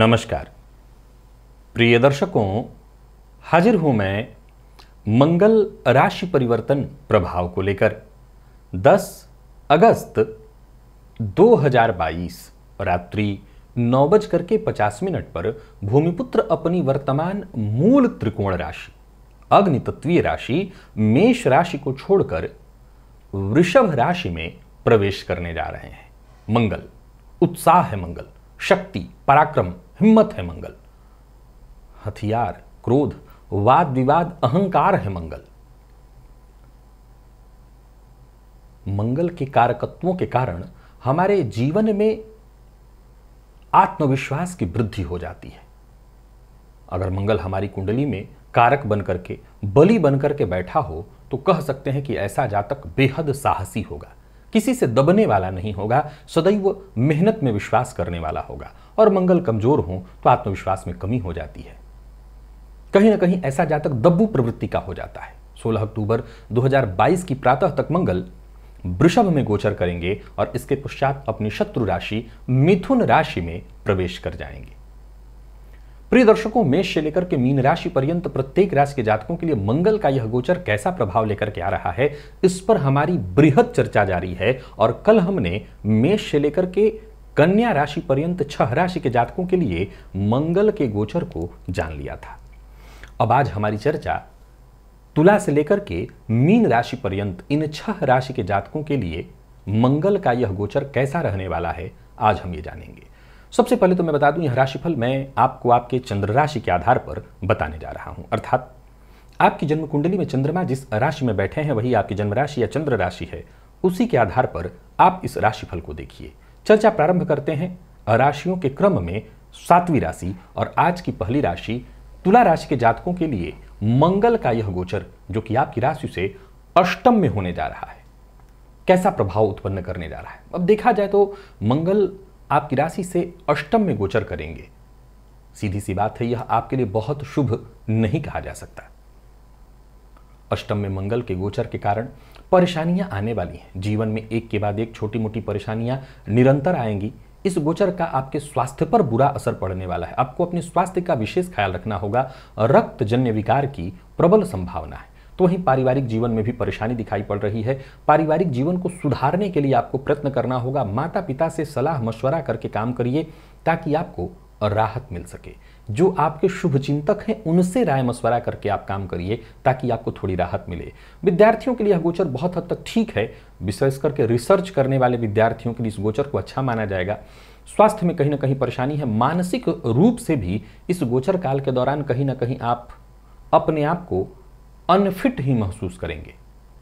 नमस्कार प्रिय दर्शकों हाजिर हूं मैं मंगल राशि परिवर्तन प्रभाव को लेकर 10 अगस्त 2022 रात्रि नौ बज करके पचास मिनट पर भूमिपुत्र अपनी वर्तमान मूल त्रिकोण राशि अग्नि तत्वीय राशि मेष राशि को छोड़कर वृषभ राशि में प्रवेश करने जा रहे हैं मंगल उत्साह है मंगल शक्ति पराक्रम हिम्मत है मंगल हथियार क्रोध वाद विवाद अहंकार है मंगल मंगल के कारकत्वों के कारण हमारे जीवन में आत्मविश्वास की वृद्धि हो जाती है अगर मंगल हमारी कुंडली में कारक बनकर के बलि बनकर के बैठा हो तो कह सकते हैं कि ऐसा जातक बेहद साहसी होगा किसी से दबने वाला नहीं होगा सदैव मेहनत में विश्वास करने वाला होगा और मंगल कमजोर हो तो आत्मविश्वास में कमी हो जाती है कहीं ना कहीं ऐसा जातक दब्बू प्रवृत्ति का हो जाता है 16 अक्टूबर 2022 की प्रातः तक मंगल वृषभ में गोचर करेंगे और इसके पश्चात अपनी शत्रु राशि मिथुन राशि में प्रवेश कर जाएंगे प्रिय दर्शकों मेष से लेकर के मीन राशि पर्यंत प्रत्येक राशि के जातकों के लिए मंगल का यह गोचर कैसा प्रभाव लेकर के आ रहा है इस पर हमारी बृहद चर्चा जारी है और कल हमने मेष से लेकर के कन्या राशि पर्यंत छह राशि के जातकों के लिए मंगल के गोचर को जान लिया था अब आज हमारी चर्चा तुला से लेकर के मीन राशि पर्यंत इन छह राशि के जातकों के लिए मंगल का यह गोचर कैसा रहने वाला है आज हम ये जानेंगे सबसे पहले तो मैं बता दूं यह राशिफल मैं आपको आपके चंद्र राशि के आधार पर बताने जा रहा हूं अर्थात आपकी जन्म कुंडली में चंद्रमा जिस राशि में बैठे हैं वही आपकी जन्म राशि या चंद्र राशि है उसी के आधार पर आप इस राशिफल को देखिए चर्चा प्रारंभ करते हैं राशियों के क्रम में सातवीं राशि और आज की पहली राशि तुला राशि के जातकों के लिए मंगल का यह गोचर जो कि आपकी राशि से अष्टम में होने जा रहा है कैसा प्रभाव उत्पन्न करने जा रहा है अब देखा जाए तो मंगल आपकी राशि से अष्टम में गोचर करेंगे सीधी सी बात है यह आपके लिए बहुत शुभ नहीं कहा जा सकता अष्टम में मंगल के गोचर के कारण परेशानियां आने वाली हैं जीवन में एक के बाद एक छोटी मोटी परेशानियां निरंतर आएंगी इस गोचर का आपके स्वास्थ्य पर बुरा असर पड़ने वाला है आपको अपने स्वास्थ्य का विशेष ख्याल रखना होगा रक्त जन्य विकार की प्रबल संभावना है तो वहीं पारिवारिक जीवन में भी परेशानी दिखाई पड़ रही है पारिवारिक जीवन को सुधारने के लिए आपको प्रयत्न करना होगा माता पिता से सलाह मशवरा करके काम करिए ताकि आपको राहत मिल सके जो आपके शुभ चिंतक हैं उनसे राय मशवरा करके आप काम करिए ताकि आपको थोड़ी राहत मिले विद्यार्थियों के लिए यह गोचर बहुत हद तक ठीक है विशेष करके रिसर्च करने वाले विद्यार्थियों के लिए इस गोचर को अच्छा माना जाएगा स्वास्थ्य में कहीं ना कहीं परेशानी है मानसिक रूप से भी इस गोचर काल के दौरान कहीं ना कहीं आप अपने आप को अनफिट ही महसूस करेंगे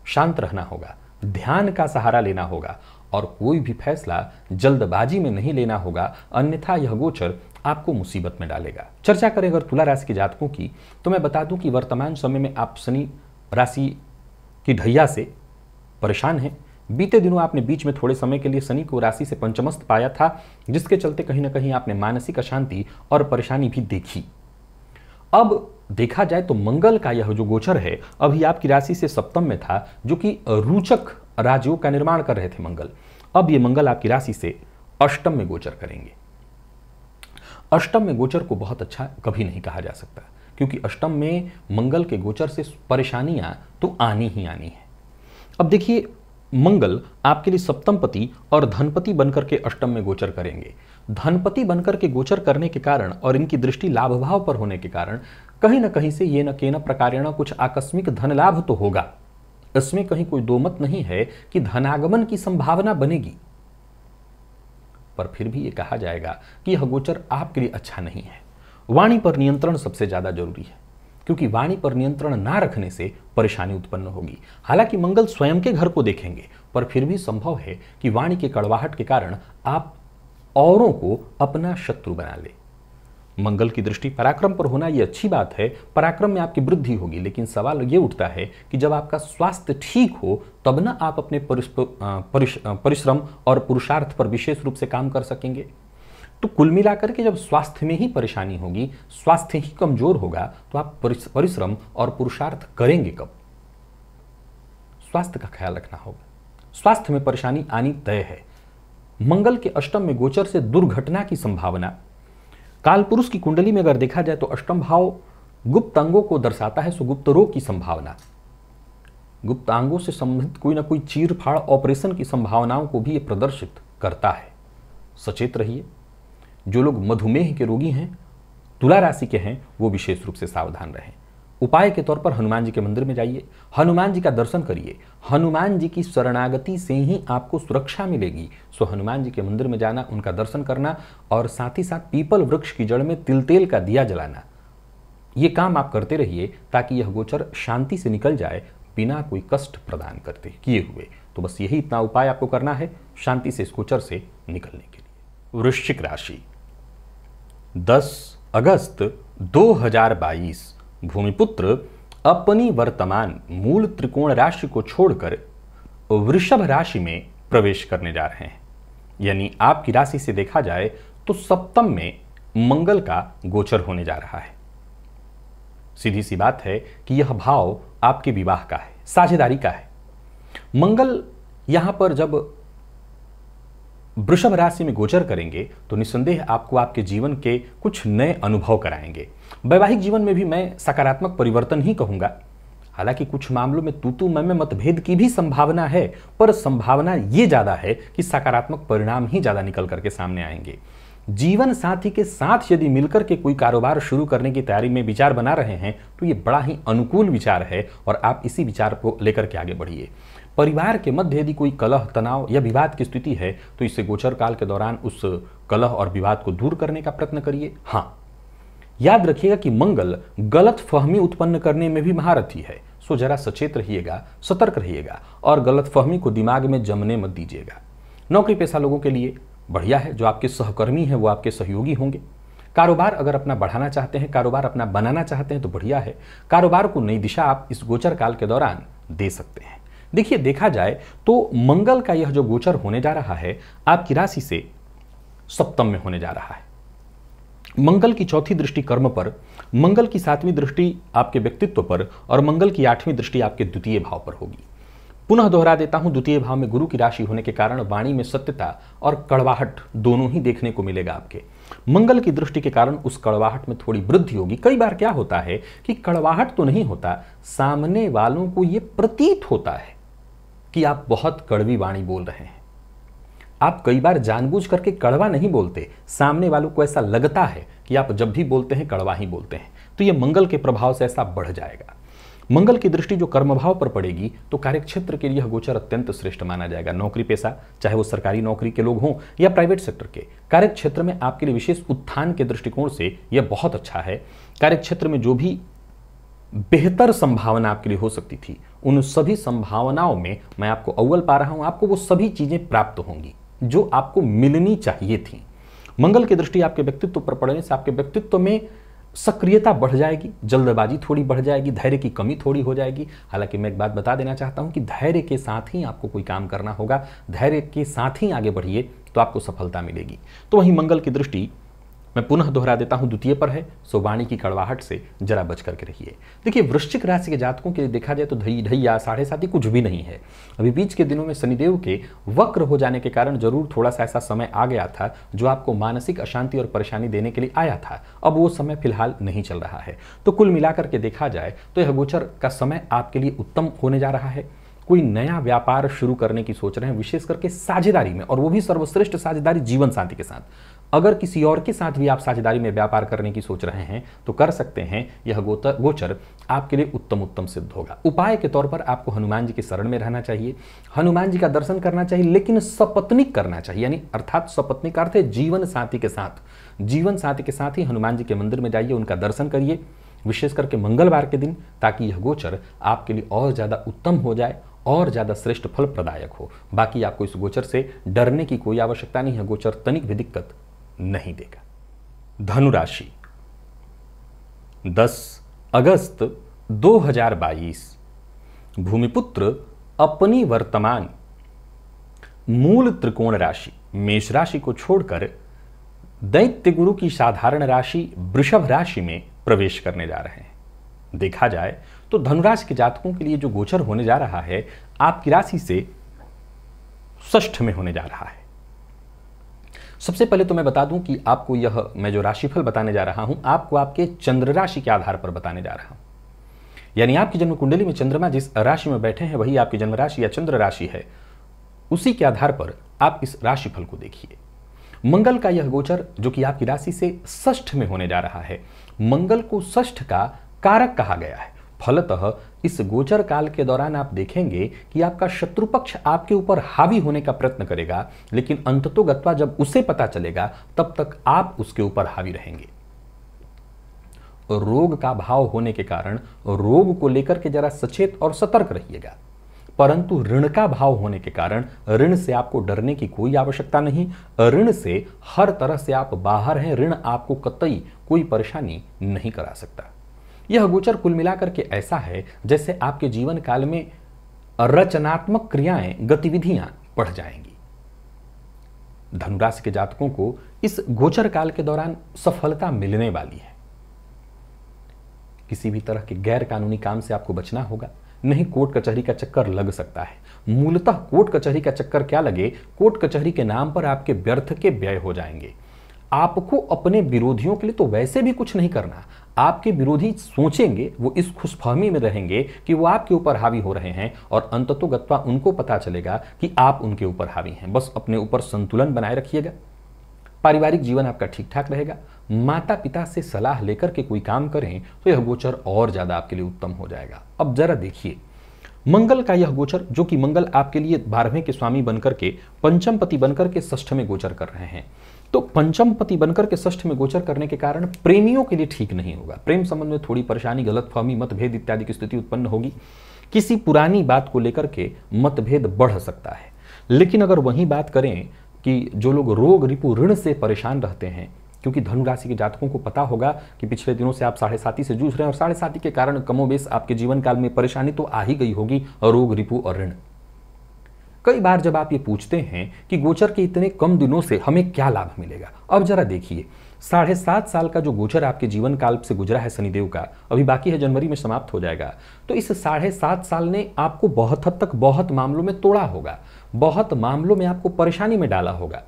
शांत रहना होगा ध्यान का सहारा लेना होगा और कोई भी फैसला जल्दबाजी में नहीं लेना होगा अन्यथा यह गोचर आपको मुसीबत में डालेगा चर्चा करें अगर तुला राशि के जातकों की तो मैं बता दूं कि वर्तमान समय में आप शनि राशि की ढैया से परेशान हैं बीते दिनों आपने बीच में थोड़े समय के लिए शनि को राशि से पंचमस्त पाया था जिसके चलते कहीं ना कहीं आपने मानसिक अशांति और परेशानी भी देखी अब देखा जाए तो मंगल का यह जो गोचर है अभी आपकी राशि से सप्तम में था जो कि रोचक राजयोग का निर्माण कर रहे थे मंगल अब ये मंगल आपकी राशि से अष्टम में गोचर करेंगे अष्टम में गोचर को बहुत अच्छा कभी नहीं कहा जा सकता क्योंकि अष्टम में मंगल के गोचर से परेशानियां तो आनी ही आनी है अब देखिए मंगल आपके लिए सप्तम पति और धनपति बनकर के अष्टम में गोचर करेंगे धनपति बनकर के गोचर करने के कारण और इनकी दृष्टि लाभभाव पर होने के कारण कहीं ना कहीं से ये न के न प्रकार कुछ आकस्मिक धन लाभ तो होगा इसमें कहीं कोई दोमत नहीं है कि धनागमन की संभावना बनेगी पर फिर भी यह कहा जाएगा कि यह गोचर आपके लिए अच्छा नहीं है वाणी पर नियंत्रण सबसे ज्यादा जरूरी है क्योंकि वाणी पर नियंत्रण ना रखने से परेशानी उत्पन्न होगी हालांकि मंगल स्वयं के घर को देखेंगे पर फिर भी संभव है कि वाणी के कड़वाहट के कारण आप औरों को अपना शत्रु बना ले मंगल की दृष्टि पराक्रम पर होना यह अच्छी बात है पराक्रम में आपकी वृद्धि होगी लेकिन सवाल यह उठता है कि जब आपका स्वास्थ्य ठीक हो तब ना आप अपने परिश्रम और पुरुषार्थ पर विशेष रूप से काम कर सकेंगे तो कुल मिलाकर के जब स्वास्थ्य में ही परेशानी होगी स्वास्थ्य ही कमजोर होगा तो आप परिश्रम और पुरुषार्थ करेंगे कब स्वास्थ्य का ख्याल रखना होगा स्वास्थ्य में परेशानी आनी तय है मंगल के अष्टम में गोचर से दुर्घटना की संभावना काल पुरुष की कुंडली में अगर देखा जाए तो अष्टम भाव गुप्त अंगों को दर्शाता है सो गुप्त रोग की संभावना गुप्त अंगों से संबंधित कोई ना कोई चीरफाड़ ऑपरेशन की संभावनाओं को भी ये प्रदर्शित करता है सचेत रहिए जो लोग मधुमेह के रोगी हैं तुला राशि के हैं वो विशेष रूप से सावधान रहें उपाय के तौर पर हनुमान जी के मंदिर में जाइए हनुमान जी का दर्शन करिए हनुमान जी की शरणागति से ही आपको सुरक्षा मिलेगी सो हनुमान जी के मंदिर में जाना उनका दर्शन करना और साथ ही साथ पीपल वृक्ष की जड़ में तिल तेल का दिया जलाना ये काम आप करते रहिए ताकि यह गोचर शांति से निकल जाए बिना कोई कष्ट प्रदान करते किए हुए तो बस यही इतना उपाय आपको करना है शांति से इस गोचर से निकलने के लिए वृश्चिक राशि 10 अगस्त 2022 भूमिपुत्र अपनी वर्तमान मूल त्रिकोण राशि को छोड़कर वृषभ राशि में प्रवेश करने जा रहे हैं यानी आपकी राशि से देखा जाए तो सप्तम में मंगल का गोचर होने जा रहा है सीधी सी बात है कि यह भाव आपके विवाह का है साझेदारी का है मंगल यहां पर जब वृषभ राशि में गोचर करेंगे तो निस्संदेह आपको आपके जीवन के कुछ नए अनुभव कराएंगे वैवाहिक जीवन में भी मैं सकारात्मक परिवर्तन ही कहूंगा हालांकि कुछ मामलों में तूतु मैं में मतभेद की भी संभावना है पर संभावना ये ज़्यादा है कि सकारात्मक परिणाम ही ज़्यादा निकल करके सामने आएंगे जीवन साथी के साथ यदि मिलकर के कोई कारोबार शुरू करने की तैयारी में विचार बना रहे हैं तो ये बड़ा ही अनुकूल विचार है और आप इसी विचार को लेकर के आगे बढ़िए परिवार के मध्य यदि कोई कलह तनाव या विवाद की स्थिति है तो इससे गोचर काल के दौरान उस कलह और विवाद को दूर करने का प्रयत्न करिए हाँ याद रखिएगा कि मंगल गलत फहमी उत्पन्न करने में भी महारथी है सो जरा सचेत रहिएगा सतर्क रहिएगा और गलत फहमी को दिमाग में जमने मत दीजिएगा नौकरी पेशा लोगों के लिए बढ़िया है जो आपके सहकर्मी हैं वो आपके सहयोगी होंगे कारोबार अगर अपना बढ़ाना चाहते हैं कारोबार अपना बनाना चाहते हैं तो बढ़िया है कारोबार को नई दिशा आप इस गोचर काल के दौरान दे सकते हैं देखिए देखा जाए तो मंगल का यह जो गोचर होने जा रहा है आपकी राशि से सप्तम में होने जा रहा है मंगल की चौथी दृष्टि कर्म पर मंगल की सातवीं दृष्टि आपके व्यक्तित्व पर और मंगल की आठवीं दृष्टि आपके द्वितीय भाव पर होगी पुनः दोहरा देता हूं द्वितीय भाव में गुरु की राशि होने के कारण वाणी में सत्यता और कड़वाहट दोनों ही देखने को मिलेगा आपके मंगल की दृष्टि के कारण उस कड़वाहट में थोड़ी वृद्धि होगी कई बार क्या होता है कि कड़वाहट तो नहीं होता सामने वालों को यह प्रतीत होता है कि आप बहुत कड़वी वाणी बोल रहे हैं आप कई बार जानबूझ करके कड़वा नहीं बोलते सामने वालों को ऐसा लगता है कि आप जब भी बोलते हैं कड़वा ही बोलते हैं तो ये मंगल के प्रभाव से ऐसा बढ़ जाएगा मंगल की दृष्टि जो कर्मभाव पर पड़ेगी तो कार्यक्षेत्र के लिए गोचर अत्यंत श्रेष्ठ माना जाएगा नौकरी पेशा चाहे वो सरकारी नौकरी के लोग हों या प्राइवेट सेक्टर के कार्यक्षेत्र में आपके लिए विशेष उत्थान के दृष्टिकोण से यह बहुत अच्छा है कार्यक्षेत्र में जो भी बेहतर संभावना आपके लिए हो सकती थी उन सभी संभावनाओं में मैं आपको अव्वल पा रहा हूं आपको वो सभी चीज़ें प्राप्त होंगी जो आपको मिलनी चाहिए थी मंगल की दृष्टि आपके व्यक्तित्व पर पड़ने से आपके व्यक्तित्व में सक्रियता बढ़ जाएगी जल्दबाजी थोड़ी बढ़ जाएगी धैर्य की कमी थोड़ी हो जाएगी हालांकि मैं एक बात बता देना चाहता हूं कि धैर्य के साथ ही आपको कोई काम करना होगा धैर्य के साथ ही आगे बढ़िए तो आपको सफलता मिलेगी तो वहीं मंगल की दृष्टि मैं पुनः दोहरा देता हूं द्वितीय पर है सो की कड़वाहट से जरा बच करके रहिए देखिए वृश्चिक राशि के जातकों के लिए देखा जाए तो धई ढैया साढ़े साथी कुछ भी नहीं है अभी बीच के दिनों में शनिदेव के वक्र हो जाने के कारण जरूर थोड़ा सा ऐसा समय आ गया था जो आपको मानसिक अशांति और परेशानी देने के लिए आया था अब वो समय फिलहाल नहीं चल रहा है तो कुल मिलाकर के देखा जाए तो यह गोचर का समय आपके लिए उत्तम होने जा रहा है कोई नया व्यापार शुरू करने की सोच रहे हैं विशेष करके साझेदारी में और वो भी सर्वश्रेष्ठ साझेदारी जीवन शांति के साथ अगर किसी और के साथ भी आप साझेदारी में व्यापार करने की सोच रहे हैं तो कर सकते हैं यह गोतर गोचर आपके लिए उत्तम उत्तम सिद्ध होगा उपाय के तौर पर आपको हनुमान जी के शरण में रहना चाहिए हनुमान जी का दर्शन करना चाहिए लेकिन सपत्निक करना चाहिए यानी अर्थात सपत्निक अर्थ है जीवन साथी के साथ जीवन साथी के साथ ही हनुमान जी के मंदिर में जाइए उनका दर्शन करिए विशेष करके मंगलवार के दिन ताकि यह गोचर आपके लिए और ज़्यादा उत्तम हो जाए और ज़्यादा श्रेष्ठ फल प्रदायक हो बाकी आपको इस गोचर से डरने की कोई आवश्यकता नहीं है गोचर तनिक भी दिक्कत नहीं देगा धनुराशि 10 अगस्त 2022 भूमिपुत्र अपनी वर्तमान मूल त्रिकोण राशि मेष राशि को छोड़कर दैत्य गुरु की साधारण राशि वृषभ राशि में प्रवेश करने जा रहे हैं देखा जाए तो धनुराशि के जातकों के लिए जो गोचर होने जा रहा है आपकी राशि से ष्ठ में होने जा रहा है सबसे पहले तो मैं बता दूं कि आपको यह मैं जो राशिफल बताने जा रहा हूं आपको आपके चंद्र राशि के आधार पर बताने जा रहा हूं यानी आपकी जन्म कुंडली में चंद्रमा जिस राशि में बैठे हैं वही आपकी जन्म राशि या चंद्र राशि है उसी के आधार पर आप इस राशिफल को देखिए मंगल का यह गोचर जो कि आपकी राशि से ष्ठ में होने जा रहा है मंगल को ष्ठ का कारक कहा गया है फलतः इस गोचर काल के दौरान आप देखेंगे कि आपका शत्रु पक्ष आपके ऊपर हावी होने का प्रयत्न करेगा लेकिन अंततोगत्वा जब उसे पता चलेगा तब तक आप उसके ऊपर हावी रहेंगे रोग का भाव होने के कारण रोग को लेकर के जरा सचेत और सतर्क रहिएगा परंतु ऋण का भाव होने के कारण ऋण से आपको डरने की कोई आवश्यकता नहीं ऋण से हर तरह से आप बाहर हैं ऋण आपको कतई कोई परेशानी नहीं करा सकता यह गोचर कुल मिलाकर के ऐसा है जैसे आपके जीवन काल में रचनात्मक क्रियाएं गतिविधियां बढ़ जाएंगी धनुराशि के जातकों को इस गोचर काल के दौरान सफलता मिलने वाली है किसी भी तरह के गैर कानूनी काम से आपको बचना होगा नहीं कोर्ट कचहरी का चक्कर लग सकता है मूलतः कोर्ट कचहरी का चक्कर क्या लगे कोर्ट कचहरी के नाम पर आपके व्यर्थ के व्यय हो जाएंगे आपको अपने विरोधियों के लिए तो वैसे भी कुछ नहीं करना आपके विरोधी सोचेंगे वो इस खुशफहमी में रहेंगे कि वो आपके ऊपर हावी हो रहे हैं और अंततोगत्वा उनको पता चलेगा कि आप उनके ऊपर हावी हैं बस अपने ऊपर संतुलन बनाए रखिएगा पारिवारिक जीवन आपका ठीक ठाक रहेगा माता पिता से सलाह लेकर के कोई काम करें तो यह गोचर और ज़्यादा आपके लिए उत्तम हो जाएगा अब जरा देखिए मंगल का यह गोचर जो कि मंगल आपके लिए बारहवें के स्वामी बनकर के पंचम पति बनकर के ष्ठ में गोचर कर रहे हैं तो पंचम पति बनकर के ष्ठ में गोचर करने के कारण प्रेमियों के लिए ठीक नहीं होगा प्रेम संबंध में थोड़ी परेशानी गलतफहमी मतभेद इत्यादि की स्थिति उत्पन्न होगी किसी पुरानी बात को लेकर के मतभेद बढ़ सकता है लेकिन अगर वही बात करें कि जो लोग रोग रिपु ऋण से परेशान रहते हैं क्योंकि धनुराशि के जातकों को पता होगा कि पिछले दिनों से आप साढ़े साथी से जूझ रहे हैं और साढ़े साथी के कारण कमोबेश आपके जीवन काल में परेशानी तो आ ही गई होगी रोग रिपु और ऋण कई बार जब आप ये पूछते हैं कि गोचर के इतने कम दिनों से हमें क्या लाभ मिलेगा अब जरा देखिए साढ़े सात साल का जो गोचर आपके जीवन काल से गुजरा है शनिदेव का अभी बाकी है जनवरी में समाप्त हो जाएगा तो इस साढ़े सात साल ने आपको बहुत हद तक बहुत मामलों में तोड़ा होगा बहुत मामलों में आपको परेशानी में डाला होगा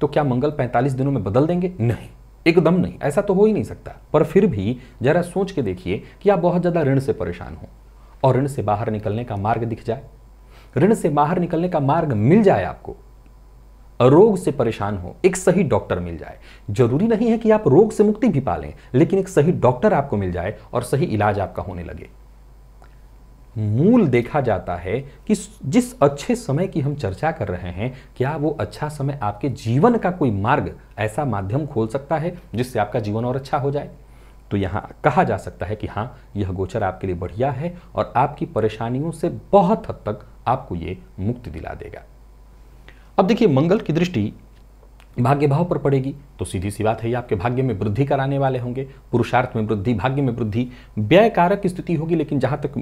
तो क्या मंगल पैंतालीस दिनों में बदल देंगे नहीं एकदम नहीं ऐसा तो हो ही नहीं सकता पर फिर भी जरा सोच के देखिए कि आप बहुत ज़्यादा ऋण से परेशान हो और ऋण से बाहर निकलने का मार्ग दिख जाए ऋण से बाहर निकलने का मार्ग मिल जाए आपको रोग से परेशान हो एक सही डॉक्टर मिल जाए जरूरी नहीं है कि आप रोग से मुक्ति भी पा लें लेकिन एक सही डॉक्टर आपको मिल जाए और सही इलाज आपका होने लगे मूल देखा जाता है कि जिस अच्छे समय की हम चर्चा कर रहे हैं क्या वो अच्छा समय आपके जीवन का कोई मार्ग ऐसा माध्यम खोल सकता है जिससे आपका जीवन और अच्छा हो जाए तो यहाँ कहा जा सकता है कि हाँ यह गोचर आपके लिए बढ़िया है और आपकी परेशानियों से बहुत हद तक आपको ये मुक्ति दिला देगा अब देखिए मंगल की दृष्टि भाग्य भाव पर पड़ेगी तो सीधी सी बात है ये आपके भाग्य में वृद्धि कराने वाले होंगे पुरुषार्थ में वृद्धि भाग्य में वृद्धि व्यय कारक स्थिति होगी लेकिन जहाँ तक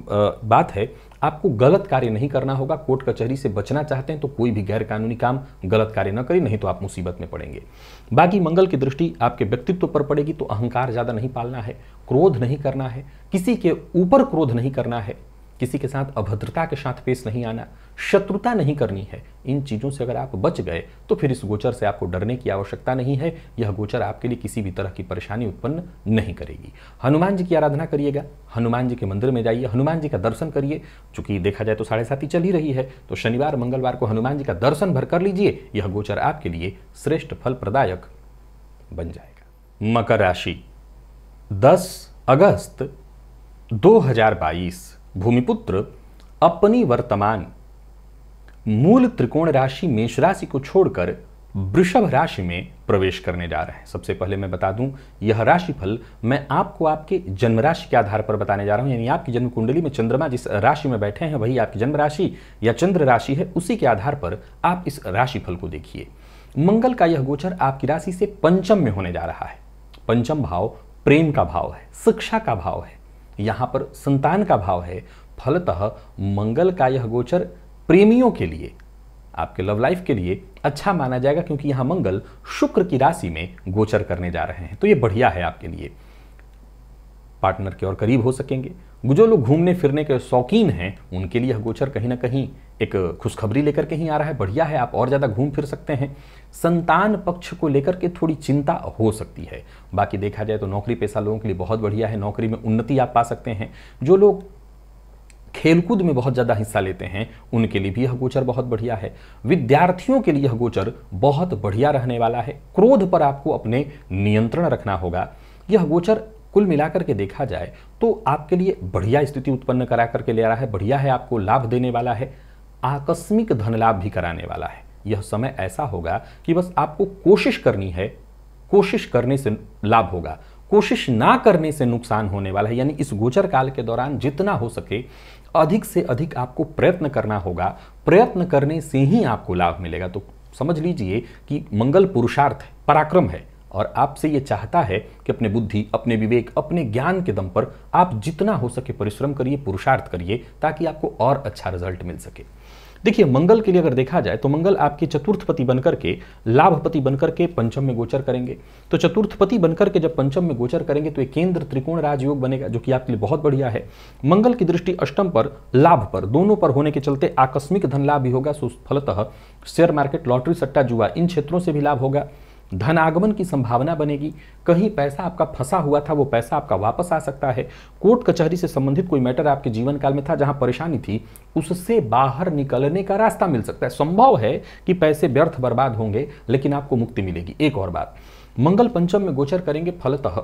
बात है आपको गलत कार्य नहीं करना होगा कोर्ट कचहरी से बचना चाहते हैं तो कोई भी गैर कानूनी काम गलत कार्य न करें नहीं तो आप मुसीबत में पड़ेंगे बाकी मंगल की दृष्टि आपके व्यक्तित्व पर पड़ेगी तो अहंकार ज़्यादा नहीं पालना है क्रोध नहीं करना है किसी के ऊपर क्रोध नहीं करना है किसी के साथ अभद्रता के साथ पेश नहीं आना शत्रुता नहीं करनी है इन चीज़ों से अगर आप बच गए तो फिर इस गोचर से आपको डरने की आवश्यकता नहीं है यह गोचर आपके लिए किसी भी तरह की परेशानी उत्पन्न नहीं करेगी हनुमान जी की आराधना करिएगा हनुमान जी के मंदिर में जाइए हनुमान जी का दर्शन करिए चूंकि देखा जाए तो साढ़े ही चल ही रही है तो शनिवार मंगलवार को हनुमान जी का दर्शन भर कर लीजिए यह गोचर आपके लिए श्रेष्ठ फल प्रदायक बन जाएगा मकर राशि दस अगस्त दो भूमिपुत्र अपनी वर्तमान मूल त्रिकोण राशि मेष राशि को छोड़कर वृषभ राशि में प्रवेश करने जा रहे हैं सबसे पहले मैं बता दूं यह राशिफल मैं आपको आपके जन्म राशि के आधार पर बताने जा रहा हूं यानी आपकी जन्म कुंडली में चंद्रमा जिस राशि में बैठे हैं वही आपकी जन्म राशि या चंद्र राशि है उसी के आधार पर आप इस राशिफल को देखिए मंगल का यह गोचर आपकी राशि से पंचम में होने जा रहा है पंचम भाव प्रेम का भाव है शिक्षा का भाव है यहाँ पर संतान का भाव है फलतः मंगल का यह गोचर प्रेमियों के लिए आपके लव लाइफ के लिए अच्छा माना जाएगा क्योंकि यहाँ मंगल शुक्र की राशि में गोचर करने जा रहे हैं तो ये बढ़िया है आपके लिए पार्टनर के और करीब हो सकेंगे जो लोग घूमने फिरने के शौकीन हैं उनके लिए गोचर कहीं ना कहीं एक खुशखबरी लेकर के ही आ रहा है बढ़िया है आप और ज़्यादा घूम फिर सकते हैं संतान पक्ष को लेकर के थोड़ी चिंता हो सकती है बाकी देखा जाए तो नौकरी पेशा लोगों के लिए बहुत बढ़िया है नौकरी में उन्नति आप पा सकते हैं जो लोग खेलकूद में बहुत ज़्यादा हिस्सा लेते हैं उनके लिए भी यह गोचर बहुत बढ़िया है विद्यार्थियों के लिए यह गोचर बहुत बढ़िया रहने वाला है क्रोध पर आपको अपने नियंत्रण रखना होगा यह गोचर कुल मिलाकर के देखा जाए तो आपके लिए बढ़िया स्थिति उत्पन्न करा करके ले रहा है बढ़िया है आपको लाभ देने वाला है आकस्मिक धन लाभ भी कराने वाला है यह समय ऐसा होगा कि बस आपको कोशिश करनी है कोशिश करने से लाभ होगा कोशिश ना करने से नुकसान होने वाला है यानी इस गोचर काल के दौरान जितना हो सके अधिक से अधिक आपको प्रयत्न करना होगा प्रयत्न करने से ही आपको लाभ मिलेगा तो समझ लीजिए कि मंगल पुरुषार्थ पराक्रम है और आपसे ये चाहता है कि अपने बुद्धि अपने विवेक अपने ज्ञान के दम पर आप जितना हो सके परिश्रम करिए पुरुषार्थ करिए ताकि आपको और अच्छा रिजल्ट मिल सके देखिए मंगल के लिए अगर देखा जाए तो मंगल आपके चतुर्थपति बनकर के लाभपति बनकर के पंचम में गोचर करेंगे तो चतुर्थपति बनकर के जब पंचम में गोचर करेंगे तो एक केंद्र त्रिकोण राजयोग बनेगा जो कि आपके लिए बहुत बढ़िया है मंगल की दृष्टि अष्टम पर लाभ पर दोनों पर होने के चलते आकस्मिक धन लाभ भी होगा सुफलतः शेयर मार्केट लॉटरी सट्टा जुआ इन क्षेत्रों से भी लाभ होगा धन आगमन की संभावना बनेगी कहीं पैसा आपका फंसा हुआ था वो पैसा आपका वापस आ सकता है कोर्ट कचहरी से संबंधित कोई मैटर आपके जीवन काल में था जहां परेशानी थी उससे बाहर निकलने का रास्ता मिल सकता है संभव है कि पैसे व्यर्थ बर्बाद होंगे लेकिन आपको मुक्ति मिलेगी एक और बात मंगल पंचम में गोचर करेंगे फलतः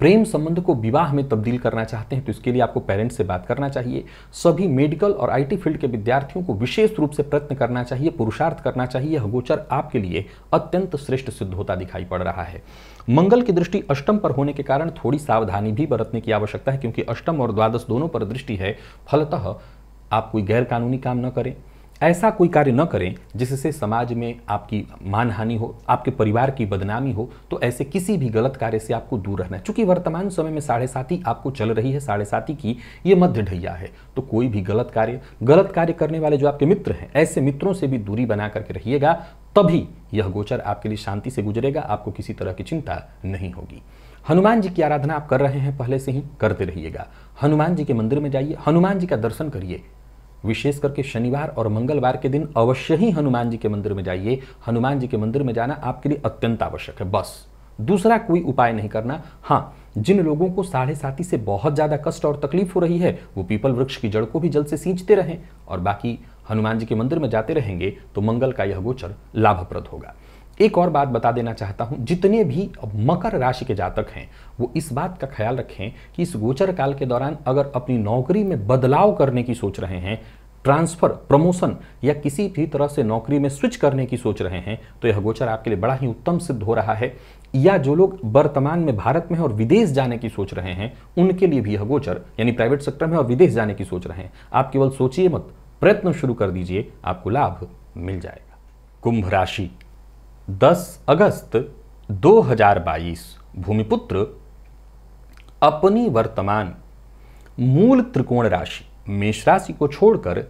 प्रेम संबंध को विवाह में तब्दील करना चाहते हैं तो इसके लिए आपको पेरेंट्स से बात करना चाहिए सभी मेडिकल और आईटी फील्ड के विद्यार्थियों को विशेष रूप से प्रयत्न करना चाहिए पुरुषार्थ करना चाहिए यह गोचर आपके लिए अत्यंत श्रेष्ठ सिद्ध होता दिखाई पड़ रहा है मंगल की दृष्टि अष्टम पर होने के कारण थोड़ी सावधानी भी बरतने की आवश्यकता है क्योंकि अष्टम और द्वादश दोनों पर दृष्टि है फलतः आप कोई गैरकानूनी काम न करें ऐसा कोई कार्य न करें जिससे समाज में आपकी मानहानि हो आपके परिवार की बदनामी हो तो ऐसे किसी भी गलत कार्य से आपको दूर रहना है चूंकि वर्तमान समय में साढ़े साथी आपको चल रही है साढ़े साथी की ये मध्य ढैया है तो कोई भी गलत कार्य गलत कार्य करने वाले जो आपके मित्र हैं ऐसे मित्रों से भी दूरी बना करके रहिएगा तभी यह गोचर आपके लिए शांति से गुजरेगा आपको किसी तरह की चिंता नहीं होगी हनुमान जी की आराधना आप कर रहे हैं पहले से ही करते रहिएगा हनुमान जी के मंदिर में जाइए हनुमान जी का दर्शन करिए विशेष करके शनिवार और मंगलवार के दिन अवश्य ही हनुमान जी के मंदिर में जाइए हनुमान जी के मंदिर में जाना आपके लिए अत्यंत आवश्यक है बस दूसरा कोई उपाय नहीं करना हाँ जिन लोगों को साढ़े साथी से बहुत ज़्यादा कष्ट और तकलीफ हो रही है वो पीपल वृक्ष की जड़ को भी जल से सींचते रहें और बाकी हनुमान जी के मंदिर में जाते रहेंगे तो मंगल का यह गोचर लाभप्रद होगा एक और बात बता देना चाहता हूं जितने भी मकर राशि के जातक हैं वो इस बात का ख्याल रखें कि इस गोचर काल के दौरान अगर अपनी नौकरी में बदलाव करने की सोच रहे हैं ट्रांसफर प्रमोशन या किसी भी तरह से नौकरी में स्विच करने की सोच रहे हैं तो यह गोचर आपके लिए बड़ा ही उत्तम सिद्ध हो रहा है या जो लोग वर्तमान में भारत में और विदेश जाने की सोच रहे हैं उनके लिए भी यह गोचर यानी प्राइवेट सेक्टर में और विदेश जाने की सोच रहे हैं आप केवल सोचिए मत प्रयत्न शुरू कर दीजिए आपको लाभ मिल जाएगा कुंभ राशि 10 अगस्त 2022 भूमिपुत्र अपनी वर्तमान मूल त्रिकोण राशि मेष राशि को छोड़कर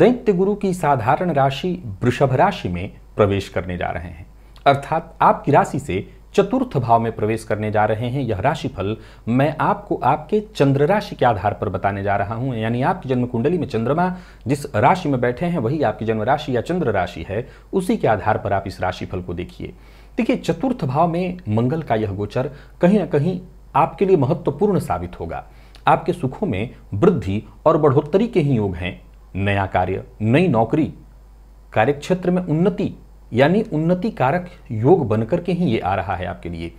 दैत्य गुरु की साधारण राशि वृषभ राशि में प्रवेश करने जा रहे हैं अर्थात आपकी राशि से चतुर्थ भाव में प्रवेश करने जा रहे हैं यह राशिफल मैं आपको आपके चंद्र राशि के आधार पर बताने जा रहा हूं यानी आपकी जन्म कुंडली में चंद्रमा जिस राशि में बैठे हैं वही आपकी जन्म राशि या चंद्र राशि है उसी के आधार पर आप इस राशिफल को देखिए देखिए चतुर्थ भाव में मंगल का यह गोचर कहीं ना कहीं आपके लिए महत्वपूर्ण साबित होगा आपके सुखों में वृद्धि और बढ़ोत्तरी के ही योग हैं नया कार्य नई नौकरी कार्यक्षेत्र में उन्नति यानी उन्नति कारक योग बनकर के ही ये आ रहा है आपके लिए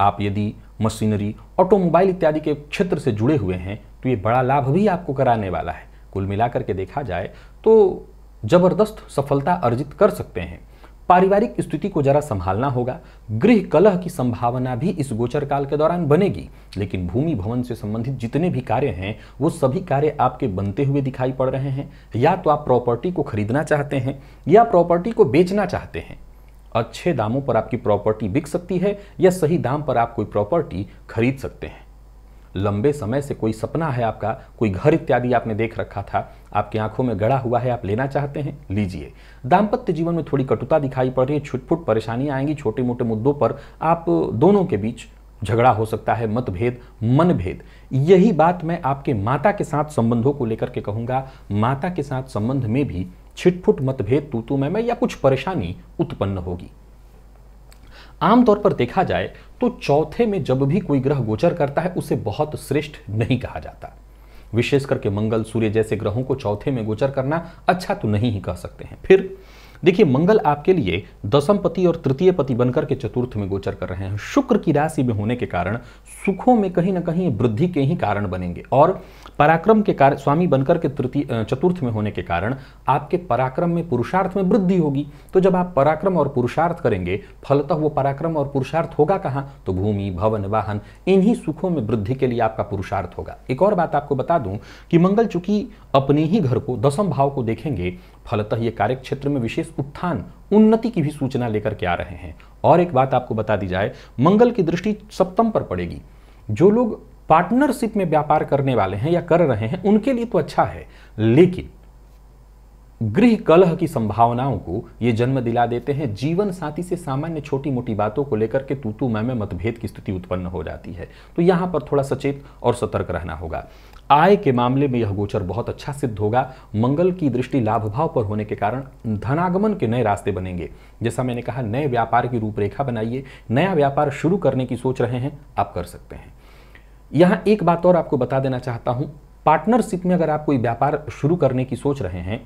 आप यदि मशीनरी ऑटोमोबाइल इत्यादि के क्षेत्र से जुड़े हुए हैं तो ये बड़ा लाभ भी आपको कराने वाला है कुल मिलाकर के देखा जाए तो ज़बरदस्त सफलता अर्जित कर सकते हैं पारिवारिक स्थिति को जरा संभालना होगा गृह कलह की संभावना भी इस गोचर काल के दौरान बनेगी लेकिन भूमि भवन से संबंधित जितने भी कार्य हैं वो सभी कार्य आपके बनते हुए दिखाई पड़ रहे हैं या तो आप प्रॉपर्टी को खरीदना चाहते हैं या प्रॉपर्टी को बेचना चाहते हैं अच्छे दामों पर आपकी प्रॉपर्टी बिक सकती है या सही दाम पर आप कोई प्रॉपर्टी खरीद सकते हैं लंबे समय से कोई सपना है आपका कोई घर इत्यादि आपने देख रखा था आपकी आंखों में गड़ा हुआ है आप लेना चाहते हैं लीजिए दाम्पत्य जीवन में थोड़ी कटुता दिखाई पड़ रही है छुटफुट परेशानियां आएंगी छोटे मोटे मुद्दों पर आप दोनों के बीच झगड़ा हो सकता है मतभेद मनभेद यही बात मैं आपके माता के साथ संबंधों को लेकर के कहूंगा माता के साथ संबंध में भी छिटफुट मतभेद तूतू में या कुछ परेशानी उत्पन्न होगी आमतौर पर देखा जाए तो चौथे में जब भी कोई ग्रह गोचर करता है उसे बहुत श्रेष्ठ नहीं कहा जाता विशेष करके मंगल सूर्य जैसे ग्रहों को चौथे में गोचर करना अच्छा तो नहीं ही कह सकते हैं फिर देखिए मंगल आपके लिए दसम पति और तृतीय पति बनकर के चतुर्थ में गोचर कर रहे हैं शुक्र की राशि में होने के कारण सुखों में कहीं ना कहीं वृद्धि के ही कारण बनेंगे और पराक्रम के कारण स्वामी बनकर के तृतीय चतुर्थ में होने के कारण आपके पराक्रम में पुरुषार्थ में वृद्धि होगी तो जब आप पराक्रम और पुरुषार्थ करेंगे फलतः वो पराक्रम और पुरुषार्थ होगा कहाँ तो भूमि भवन वाहन इन्हीं सुखों में वृद्धि के लिए आपका पुरुषार्थ होगा एक और बात आपको बता दूं कि मंगल चूंकि अपने ही घर को दसम भाव को देखेंगे फलतः ये कार्यक्षेत्र में विशेष इस उत्थान उन्नति की भी सूचना लेकर के आ रहे हैं और एक बात आपको बता दी जाए मंगल की दृष्टि सप्तम पर पड़ेगी जो लोग पार्टनरशिप में व्यापार करने वाले हैं या कर रहे हैं उनके लिए तो अच्छा है लेकिन गृह कलह की संभावनाओं को ये जन्म दिला देते हैं जीवन साथी से सामान्य छोटी मोटी बातों को लेकर के तूतू मैं मतभेद की स्थिति उत्पन्न हो जाती है तो यहां पर थोड़ा सचेत और सतर्क रहना होगा आय के मामले में यह गोचर बहुत अच्छा सिद्ध होगा मंगल की दृष्टि लाभ भाव पर होने के कारण धनागमन के नए रास्ते बनेंगे जैसा मैंने कहा नए व्यापार की रूपरेखा बनाइए नया व्यापार शुरू करने की सोच रहे हैं आप कर सकते हैं यहाँ एक बात और आपको बता देना चाहता हूँ पार्टनरशिप में अगर आप कोई व्यापार शुरू करने की सोच रहे हैं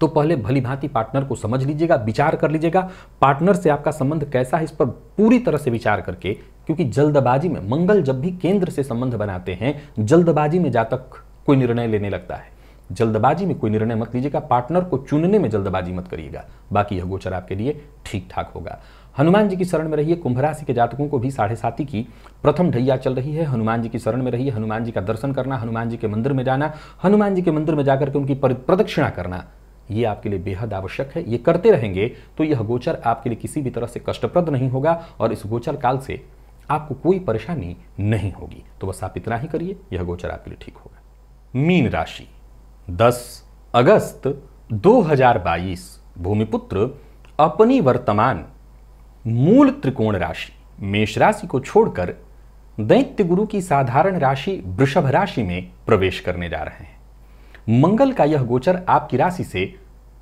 तो पहले भली भांति पार्टनर को समझ लीजिएगा विचार कर लीजिएगा पार्टनर से आपका संबंध कैसा है इस पर पूरी तरह से विचार करके क्योंकि जल्दबाजी में मंगल जब भी केंद्र से संबंध बनाते हैं जल्दबाजी में जातक कोई निर्णय लेने लगता है जल्दबाजी में कोई निर्णय मत लीजिएगा पार्टनर को चुनने में जल्दबाजी मत करिएगा बाकी यह गोचर आपके लिए ठीक ठाक होगा हनुमान जी की शरण में रहिए कुंभ राशि के जातकों को भी साढ़े साथी की प्रथम ढैया चल रही है हनुमान जी की शरण में रहिए हनुमान जी का दर्शन करना हनुमान जी के मंदिर में जाना हनुमान जी के मंदिर में जाकर के उनकी प्रदक्षिणा करना ये आपके लिए बेहद आवश्यक है ये करते रहेंगे तो यह गोचर आपके लिए किसी भी तरह से कष्टप्रद नहीं होगा और इस गोचर काल से आपको कोई परेशानी नहीं होगी तो बस आप इतना ही करिए यह गोचर आपके लिए ठीक होगा मीन राशि 10 अगस्त 2022 भूमिपुत्र अपनी वर्तमान मूल त्रिकोण राशि मेष राशि को छोड़कर दैत्य गुरु की साधारण राशि वृषभ राशि में प्रवेश करने जा रहे हैं मंगल का यह गोचर आपकी राशि से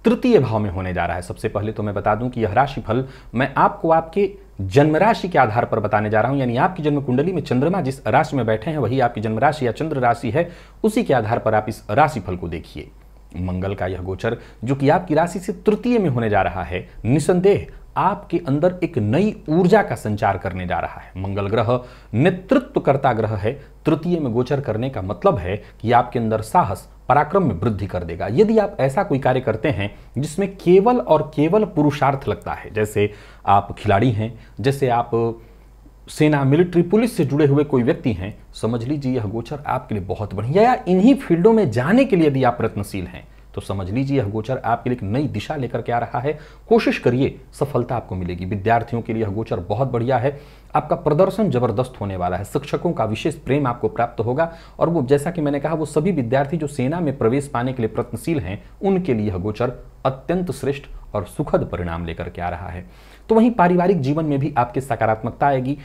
तृतीय भाव में होने जा रहा है सबसे पहले तो मैं बता दूं कि यह राशिफल मैं आपको आपके जन्म राशि के आधार पर बताने जा रहा हूं यानी आपकी जन्म कुंडली में चंद्रमा जिस राशि में बैठे हैं वही आपकी जन्म राशि या चंद्र राशि है उसी के आधार पर आप इस राशिफल को देखिए मंगल का यह गोचर जो कि आपकी राशि से तृतीय में होने जा रहा है निसंदेह आपके अंदर एक नई ऊर्जा का संचार करने जा रहा है मंगल ग्रह नेतृत्व करता ग्रह है तृतीय में गोचर करने का मतलब है कि आपके अंदर साहस पराक्रम में वृद्धि कर देगा यदि आप ऐसा कोई कार्य करते हैं जिसमें केवल और केवल पुरुषार्थ लगता है जैसे आप खिलाड़ी हैं जैसे आप सेना मिलिट्री पुलिस से जुड़े हुए कोई व्यक्ति हैं समझ लीजिए यह गोचर आपके लिए बहुत बढ़िया या इन्हीं फील्डों में जाने के लिए यदि आप प्रयत्नशील हैं तो समझ लीजिए यह गोचर आपके लिए एक नई दिशा लेकर के आ रहा है कोशिश करिए सफलता आपको मिलेगी विद्यार्थियों के लिए यह गोचर बहुत बढ़िया है आपका प्रदर्शन जबरदस्त होने वाला है शिक्षकों का विशेष प्रेम आपको प्राप्त होगा और वो जैसा कि मैंने कहा वो सभी विद्यार्थी जो सेना में प्रवेश पाने के लिए प्रयत्नशील हैं उनके लिए यह गोचर अत्यंत श्रेष्ठ और सुखद परिणाम लेकर के आ रहा है तो वहीं पारिवारिक जीवन में भी आपकी सकारात्मकता आएगी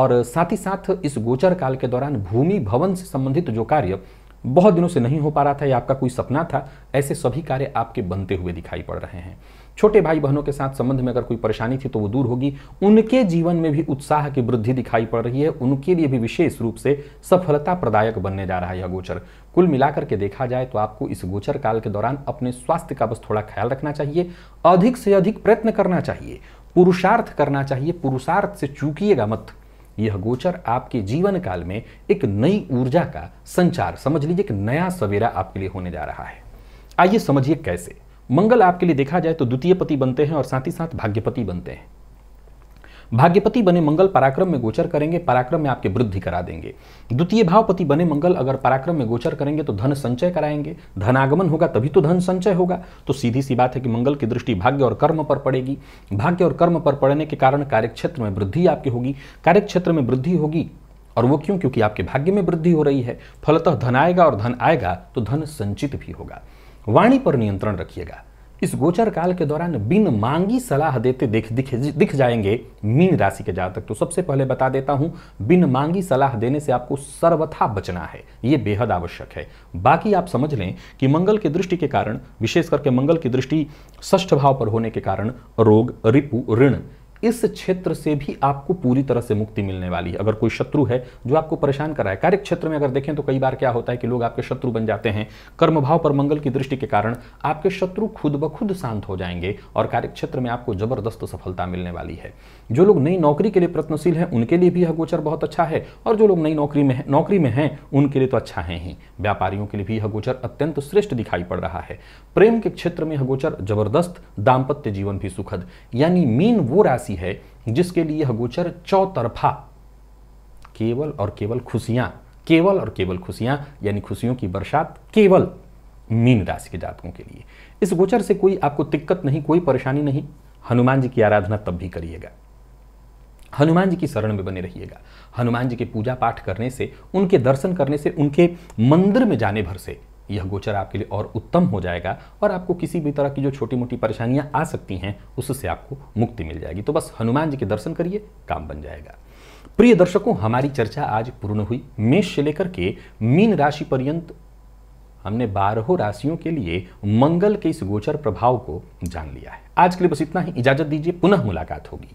और साथ ही साथ इस गोचर काल के दौरान भूमि भवन से संबंधित जो कार्य बहुत दिनों से नहीं हो पा रहा था या आपका कोई सपना था ऐसे सभी कार्य आपके बनते हुए दिखाई पड़ रहे हैं छोटे भाई बहनों के साथ संबंध में अगर कोई परेशानी थी तो वो दूर होगी उनके जीवन में भी उत्साह की वृद्धि दिखाई पड़ रही है उनके लिए भी विशेष रूप से सफलता प्रदायक बनने जा रहा है यह गोचर कुल मिलाकर के देखा जाए तो आपको इस गोचर काल के दौरान अपने स्वास्थ्य का बस थोड़ा ख्याल रखना चाहिए अधिक से अधिक प्रयत्न करना चाहिए पुरुषार्थ करना चाहिए पुरुषार्थ से चूकिएगा मत यह गोचर आपके जीवन काल में एक नई ऊर्जा का संचार समझ लीजिए एक नया सवेरा आपके लिए होने जा रहा है आइए समझिए कैसे मंगल आपके लिए देखा जाए तो द्वितीय पति बनते हैं और साथ ही साथ भाग्यपति बनते हैं भाग्यपति बने मंगल पराक्रम में गोचर करेंगे पराक्रम में आपके वृद्धि करा देंगे द्वितीय भावपति बने मंगल अगर पराक्रम में गोचर करेंगे तो धन संचय कराएंगे धनागमन होगा तभी तो धन संचय होगा तो सीधी सी बात है कि मंगल की दृष्टि भाग्य और कर्म पर पड़ेगी भाग्य और कर्म पर पड़ने के कारण कार्यक्षेत्र में वृद्धि आपकी होगी कार्यक्षेत्र में वृद्धि होगी और वो क्यों क्योंकि आपके भाग्य में वृद्धि हो रही है फलतः धन आएगा और धन आएगा तो धन संचित भी होगा वाणी पर नियंत्रण रखिएगा इस गोचर काल के दौरान बिन मांगी सलाह देते दिख दिख दिख जाएंगे मीन राशि के जातक तो सबसे पहले बता देता हूं बिन मांगी सलाह देने से आपको सर्वथा बचना है ये बेहद आवश्यक है बाकी आप समझ लें कि मंगल की दृष्टि के कारण विशेष करके मंगल की दृष्टि ष्ठ भाव पर होने के कारण रोग रिपु ऋण इस क्षेत्र से भी आपको पूरी तरह से मुक्ति मिलने वाली है अगर कोई शत्रु है जो आपको परेशान कर रहा है कार्य क्षेत्र में अगर देखें तो कई बार क्या होता है कि लोग आपके शत्रु बन जाते हैं कर्म भाव पर मंगल की दृष्टि के कारण आपके शत्रु खुद ब खुद शांत हो जाएंगे और कार्य क्षेत्र में आपको जबरदस्त सफलता मिलने वाली है जो लोग नई नौकरी के लिए प्रयत्नशील हैं उनके लिए भी यह गोचर बहुत अच्छा है और जो लोग नई नौकरी में नौकरी में हैं उनके लिए तो अच्छा है ही व्यापारियों के लिए भी यह गोचर अत्यंत श्रेष्ठ दिखाई पड़ रहा है प्रेम के क्षेत्र में यह गोचर जबरदस्त दाम्पत्य जीवन भी सुखद यानी मीन वो राशि है जिसके लिए यह गोचर चौतरफा केवल और केवल खुशियां केवल और केवल खुशियां यानी खुशियों की बरसात केवल मीन राशि के जातकों के लिए इस गोचर से कोई आपको दिक्कत नहीं कोई परेशानी नहीं हनुमान जी की आराधना तब भी करिएगा हनुमान जी की शरण में बने रहिएगा हनुमान जी के पूजा पाठ करने से उनके दर्शन करने से उनके मंदिर में जाने भर से यह गोचर आपके लिए और उत्तम हो जाएगा और आपको किसी भी तरह की जो छोटी मोटी परेशानियां आ सकती हैं उससे आपको मुक्ति मिल जाएगी तो बस हनुमान जी के दर्शन करिए काम बन जाएगा प्रिय दर्शकों हमारी चर्चा आज पूर्ण हुई मेष से लेकर के मीन राशि पर्यंत हमने बारहों राशियों के लिए मंगल के इस गोचर प्रभाव को जान लिया है आज के लिए बस इतना ही इजाजत दीजिए पुनः मुलाकात होगी